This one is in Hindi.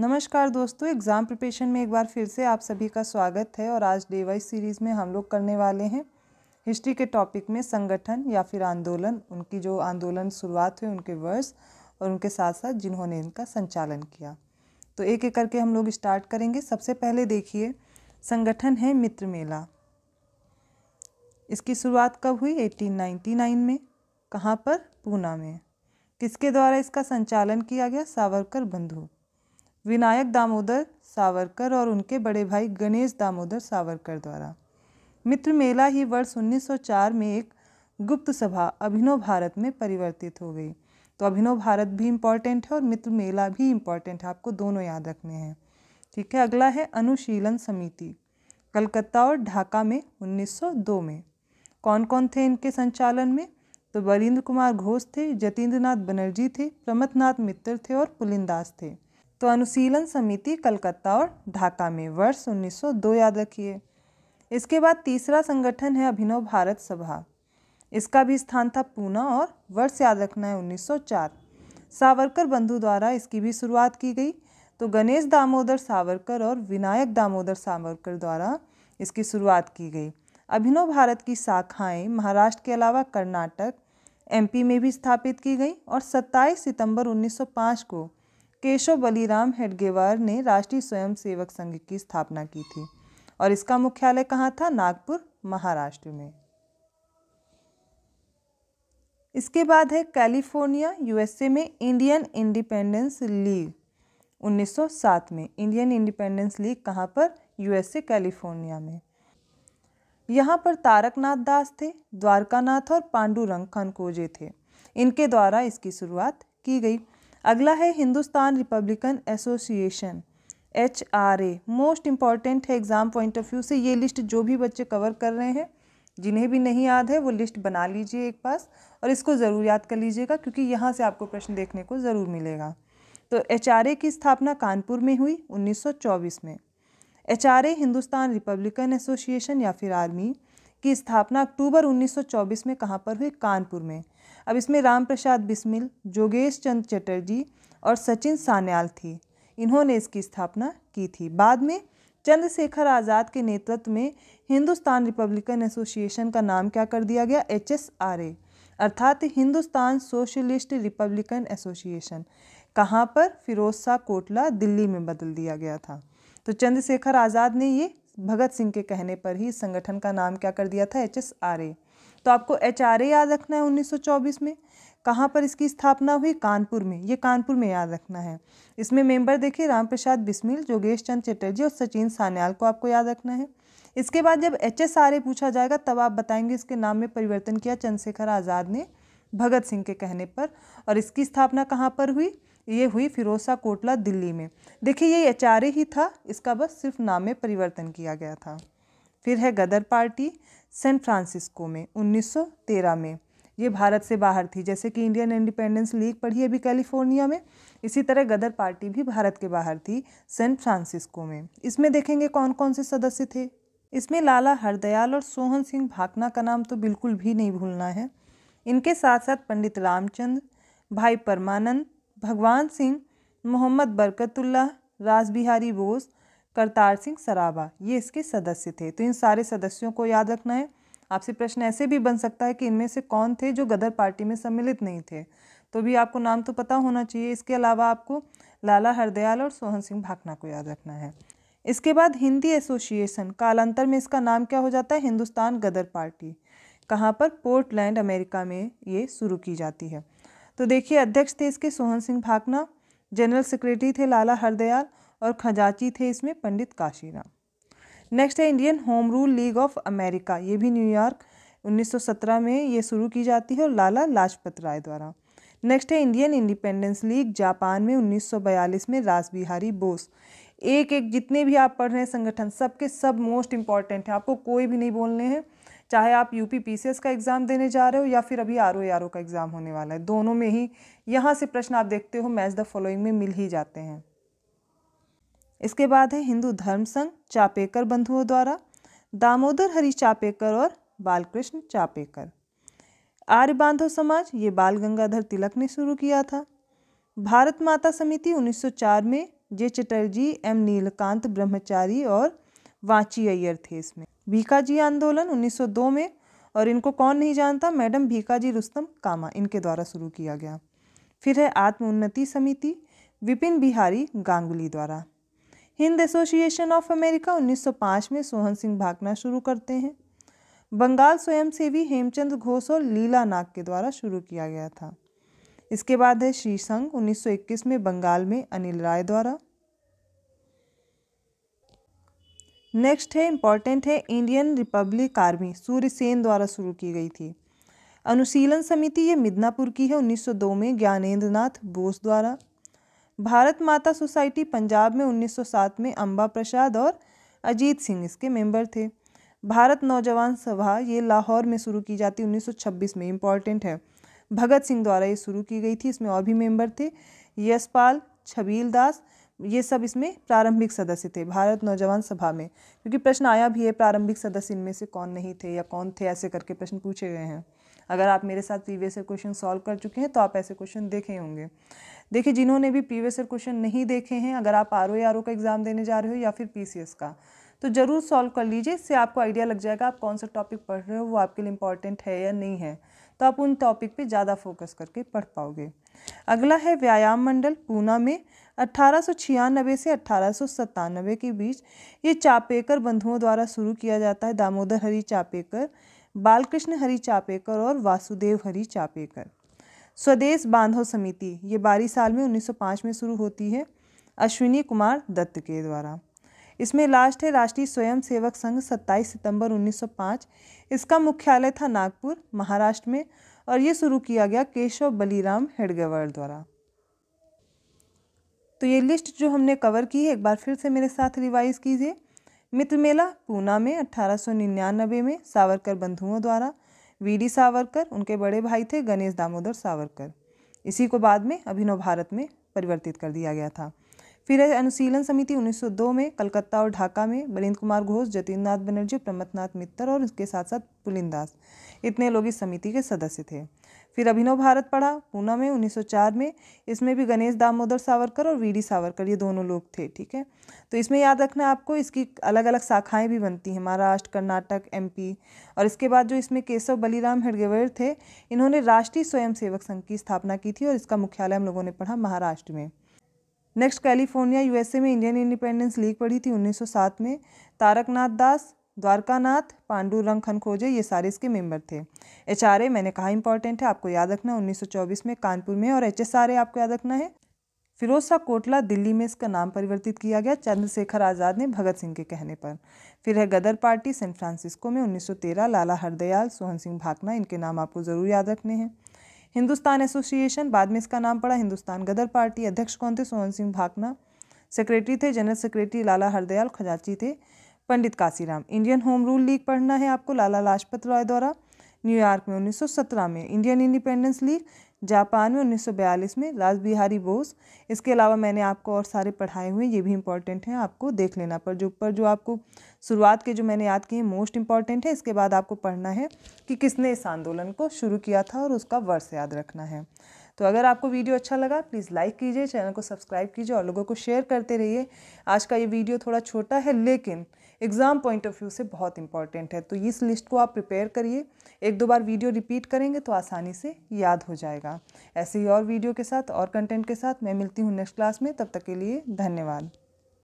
नमस्कार दोस्तों एग्ज़ाम प्रिपरेशन में एक बार फिर से आप सभी का स्वागत है और आज डे वाइज सीरीज़ में हम लोग करने वाले हैं हिस्ट्री के टॉपिक में संगठन या फिर आंदोलन उनकी जो आंदोलन शुरुआत हुई उनके वर्ष और उनके साथ साथ जिन्होंने इनका संचालन किया तो एक एक करके हम लोग स्टार्ट करेंगे सबसे पहले देखिए संगठन है मित्र मेला इसकी शुरुआत कब हुई एटीन में कहाँ पर पूना में किसके द्वारा इसका संचालन किया गया सावरकर बंधु विनायक दामोदर सावरकर और उनके बड़े भाई गणेश दामोदर सावरकर द्वारा मित्र मेला ही वर्ष 1904 में एक गुप्त सभा अभिनव भारत में परिवर्तित हो गई तो अभिनव भारत भी इम्पॉर्टेंट है और मित्र मेला भी इम्पॉर्टेंट है आपको दोनों याद रखने हैं ठीक है अगला है अनुशीलन समिति कलकत्ता और ढाका में 1902 में कौन कौन थे इनके संचालन में तो बलिंद्र कुमार घोष थे जतेंद्र नाथ बनर्जी थे प्रमथनाथ मित्तर थे और पुलिंदास थे तो अनुशीलन समिति कलकत्ता और ढाका में वर्ष 1902 याद रखिए इसके बाद तीसरा संगठन है अभिनव भारत सभा इसका भी स्थान था पूना और वर्ष याद रखना है 1904 सावरकर बंधु द्वारा इसकी भी शुरुआत की गई तो गणेश दामोदर सावरकर और विनायक दामोदर सावरकर द्वारा इसकी शुरुआत की गई अभिनव भारत की शाखाएं महाराष्ट्र के अलावा कर्नाटक एमपी में भी स्थापित की गई और 27 सितंबर 1905 को केशव बलिराम हेडगेवार ने राष्ट्रीय स्वयंसेवक संघ की स्थापना की थी और इसका मुख्यालय कहाँ था नागपुर महाराष्ट्र में इसके बाद है कैलिफोर्निया यूएसए में इंडियन इंडिपेंडेंस लीग 1907 में इंडियन इंडिपेंडेंस लीग कहाँ पर यूएसए कैलिफोर्निया में यहाँ पर तारकनाथ दास थे द्वारकानाथ और पांडुरंग खनकोजे थे इनके द्वारा इसकी शुरुआत की गई अगला है Hindustan republican association H R A most important है एग्ज़ाम पॉइंट ऑफ व्यू से ये लिस्ट जो भी बच्चे कवर कर रहे हैं जिन्हें भी नहीं याद है वो लिस्ट बना लीजिए एक पास और इसको ज़रूर याद कर लीजिएगा क्योंकि यहाँ से आपको प्रश्न देखने को ज़रूर मिलेगा तो एच आर ए की स्थापना कानपुर में हुई 1924 में H R A Hindustan republican association या फिर आर्मी की स्थापना अक्टूबर 1924 में कहाँ पर हुई कानपुर में अब इसमें राम प्रसाद बिस्मिल जोगेश चंद चटर्जी और सचिन सान्याल थी इन्होंने इसकी स्थापना की थी बाद में चंद्रशेखर आज़ाद के नेतृत्व में हिंदुस्तान रिपब्लिकन एसोसिएशन का नाम क्या कर दिया गया एच अर्थात हिंदुस्तान सोशलिस्ट रिपब्लिकन एसोसिएशन कहाँ पर फिरोज शाह कोटला दिल्ली में बदल दिया गया था तो चंद्रशेखर आज़ाद ने ये भगत सिंह के कहने पर ही संगठन का नाम क्या कर दिया था एच एस आर ए तो आपको एच आर ए याद रखना है 1924 में कहाँ पर इसकी स्थापना हुई कानपुर में ये कानपुर में याद रखना है इसमें मेंबर देखिए राम प्रसाद बिस्मिल जोगेश चंद चटर्जी और सचिन सान्याल को आपको याद रखना है इसके बाद जब एच एस आर ए पूछा जाएगा तब आप बताएंगे इसके नाम में परिवर्तन किया चंद्रशेखर आज़ाद ने भगत सिंह के कहने पर और इसकी स्थापना कहाँ पर हुई ये हुई फिरोसा कोटला दिल्ली में देखिए ये एच ही था इसका बस सिर्फ नाम में परिवर्तन किया गया था फिर है गदर पार्टी सैन फ्रांसिस्को में 1913 में ये भारत से बाहर थी जैसे कि इंडियन इंडिपेंडेंस लीग पढ़ी अभी कैलिफोर्निया में इसी तरह गदर पार्टी भी भारत के बाहर थी सैन फ्रांसिस्को में इसमें देखेंगे कौन कौन से सदस्य थे इसमें लाला हरदयाल और सोहन सिंह भाकना का नाम तो बिल्कुल भी नहीं भूलना है इनके साथ साथ पंडित रामचंद भाई परमानंद भगवान सिंह मोहम्मद बरकतुल्ला राज बिहारी बोस करतार सिंह सराबा ये इसके सदस्य थे तो इन सारे सदस्यों को याद रखना है आपसे प्रश्न ऐसे भी बन सकता है कि इनमें से कौन थे जो गदर पार्टी में सम्मिलित नहीं थे तो भी आपको नाम तो पता होना चाहिए इसके अलावा आपको लाला हरदयाल और सोहन सिंह भाकना को याद रखना है इसके बाद हिंदी एसोसिएशन कालांतर में इसका नाम क्या हो जाता है हिंदुस्तान गदर पार्टी कहाँ पर पोर्टलैंड अमेरिका में ये शुरू की जाती है तो देखिए अध्यक्ष थे इसके सोहन सिंह भाकना जनरल सेक्रेटरी थे लाला हरदयाल और खजाची थे इसमें पंडित काशीराम नेक्स्ट है Indian home rule league of America ये भी न्यूयॉर्क 1917 में ये शुरू की जाती है और लाला लाजपत राय द्वारा नेक्स्ट है इंडियन इंडिपेंडेंस लीग जापान में 1942 में राज बिहारी बोस एक एक जितने भी आप पढ़ रहे हैं संगठन सबके सब मोस्ट इम्पॉर्टेंट हैं आपको कोई भी नहीं बोलने हैं चाहे आप यू पी का एग्ज़ाम देने जा रहे हो या फिर अभी आर ओ का एग्ज़ाम होने वाला है दोनों में ही यहाँ से प्रश्न आप देखते हो मैच द फॉलोइंग में मिल ही जाते हैं इसके बाद है हिंदू धर्म संघ चापेकर बंधुओं द्वारा दामोदर हरी चापेकर और बालकृष्ण चापेकर आर्य बांधव समाज ये बाल गंगाधर तिलक ने शुरू किया था भारत माता समिति 1904 में जे चटर्जी एम नीलकांत ब्रह्मचारी और वाची अय्यर थे इसमें भीखाजी आंदोलन 1902 में और इनको कौन नहीं जानता मैडम भीखाजी रुस्तम कामा इनके द्वारा शुरू किया गया फिर है आत्म उन्नति समिति विपिन बिहारी गांगुली द्वारा हिंद एसोसिएशन ऑफ अमेरिका 1905 में सोहन सिंह भागना शुरू करते हैं बंगाल स्वयंसेवी हेमचंद घोष और लीला नाग के द्वारा शुरू किया गया था इसके बाद है श्री संघ 1921 में बंगाल में अनिल राय द्वारा नेक्स्ट है इम्पॉर्टेंट है Indian republic army Surya Sen द्वारा शुरू की गई थी अनुशीलन समिति ये मिदनापुर की है 1902 में ज्ञानेंद्र नाथ बोस द्वारा भारत माता सोसाइटी पंजाब में 1907 में अंबा प्रसाद और अजीत सिंह इसके मेंबर थे भारत नौजवान सभा ये लाहौर में शुरू की जाती 1926 में इम्पॉर्टेंट है भगत सिंह द्वारा ये शुरू की गई थी इसमें और भी मेंबर थे यशपाल छबील दास ये सब इसमें प्रारंभिक सदस्य थे भारत नौजवान सभा में क्योंकि प्रश्न आया भी है प्रारंभिक सदस्य इनमें से कौन नहीं थे या कौन थे ऐसे करके प्रश्न पूछे गए हैं अगर आप मेरे साथ प्रीवियस ईयर क्वेश्चन सॉल्व कर चुके हैं तो आप ऐसे क्वेश्चन देखे होंगे देखिए जिन्होंने भी प्रीवियस ईयर क्वेश्चन नहीं देखे हैं अगर आप आर ओ आर ओ का एग्ज़ाम देने जा रहे हो या फिर पी का तो ज़रूर सॉल्व कर लीजिए इससे आपको आइडिया लग जाएगा आप कौन सा टॉपिक पढ़ रहे हो वो आपके लिए इंपॉर्टेंट है या नहीं है तो आप उन टॉपिक पर ज़्यादा फोकस करके पढ़ पाओगे अगला है व्यायाम मंडल पूना में अट्ठारह से अट्ठारह के बीच ये चापेकर बंधुओं द्वारा शुरू किया जाता है दामोदर हरी चापेकर बालकृष्ण हरि चापेकर और वासुदेव हरि चापेकर स्वदेश बांधव समिति ये बारह साल में 1905 में शुरू होती है अश्विनी कुमार दत्त के द्वारा इसमें लास्ट है राष्ट्रीय स्वयंसेवक संघ 27 सितंबर 1905 इसका मुख्यालय था नागपुर महाराष्ट्र में और ये शुरू किया गया केशव बलीराम हेडगेवर द्वारा तो ये लिस्ट जो हमने कवर की है एक बार फिर से मेरे साथ रिवाइज़ कीजिए मित्र मेला पूना में अठारह में सावरकर बंधुओं द्वारा वीडी सावरकर उनके बड़े भाई थे गणेश दामोदर सावरकर इसी को बाद में अभिनव भारत में परिवर्तित कर दिया गया था फिर अनुशीलन समिति 1902 में कलकत्ता और ढाका में बलिंद कुमार घोष नाथ बनर्जी प्रमथनाथ मित्तर और उसके साथ साथ पुलिंदास इतने लोग इस समिति के सदस्य थे फिर अभिनव भारत पढ़ा पूना में 1904 में इसमें भी गणेश दामोदर सावरकर और वीडी सावरकर ये दोनों लोग थे ठीक है तो इसमें याद रखना आपको इसकी अलग अलग शाखाएं भी बनती हैं महाराष्ट्र कर्नाटक एमपी और इसके बाद जो इसमें केशव बलिराम हेडगेवर थे इन्होंने राष्ट्रीय स्वयंसेवक संघ की स्थापना की थी और इसका मुख्यालय हम लोगों ने पढ़ा महाराष्ट्र में नेक्स्ट कैलिफोर्निया यूएसए में इंडियन इंडिपेंडेंस लीग पढ़ी थी 1907 में तारकनाथ दास द्वारकानाथ पांडू रंग खनखोजे ये सारे इसके मेंबर थे एच मैंने कहा इंपॉर्टेंट है आपको याद रखना है 1924 में कानपुर में और एच आपको याद रखना है फिरोज शाह कोटला दिल्ली में इसका नाम परिवर्तित किया गया चंद्रशेखर आज़ाद ने भगत सिंह के कहने पर फिर है गदर पार्टी सैन फ्रांसिस्को में 1913 लाला हरदयाल सोहन सिंह भाकना इनके नाम आपको ज़रूर याद रखने हैं हिंदुस्तान एसोसिएशन बाद में इसका नाम पड़ा हिंदुस्तान गदर पार्टी अध्यक्ष कौन थे सोहन सिंह भाकना सेक्रेटरी थे जनरल सेक्रेटरी लाला हरदयाल खजाची थे Pandit Kashiram Indian home rule league पढ़ना है आपको लाला लाजपत राय द्वारा न्यूयॉर्क में 1917 में इंडियन इंडिपेंडेंस लीग जापान में 1942 में लाल बिहारी बोस इसके अलावा मैंने आपको और सारे पढ़ाए हुए ये भी इंपॉर्टेंट हैं आपको देख लेना पर जो पर जो आपको शुरुआत के जो मैंने याद किए मोस्ट इंपॉर्टेंट है इसके बाद आपको पढ़ना है कि किसने इस आंदोलन को शुरू किया था और उसका वर्ष याद रखना है तो अगर आपको वीडियो अच्छा लगा प्लीज़ लाइक कीजिए चैनल को सब्सक्राइब कीजिए और लोगों को शेयर करते रहिए आज का ये वीडियो थोड़ा छोटा है लेकिन एग्ज़ाम पॉइंट ऑफ व्यू से बहुत इंपॉर्टेंट है तो इस लिस्ट को आप प्रिपेयर करिए एक दो बार वीडियो रिपीट करेंगे तो आसानी से याद हो जाएगा ऐसे ही और वीडियो के साथ और कंटेंट के साथ मैं मिलती हूँ नेक्स्ट क्लास में तब तक के लिए धन्यवाद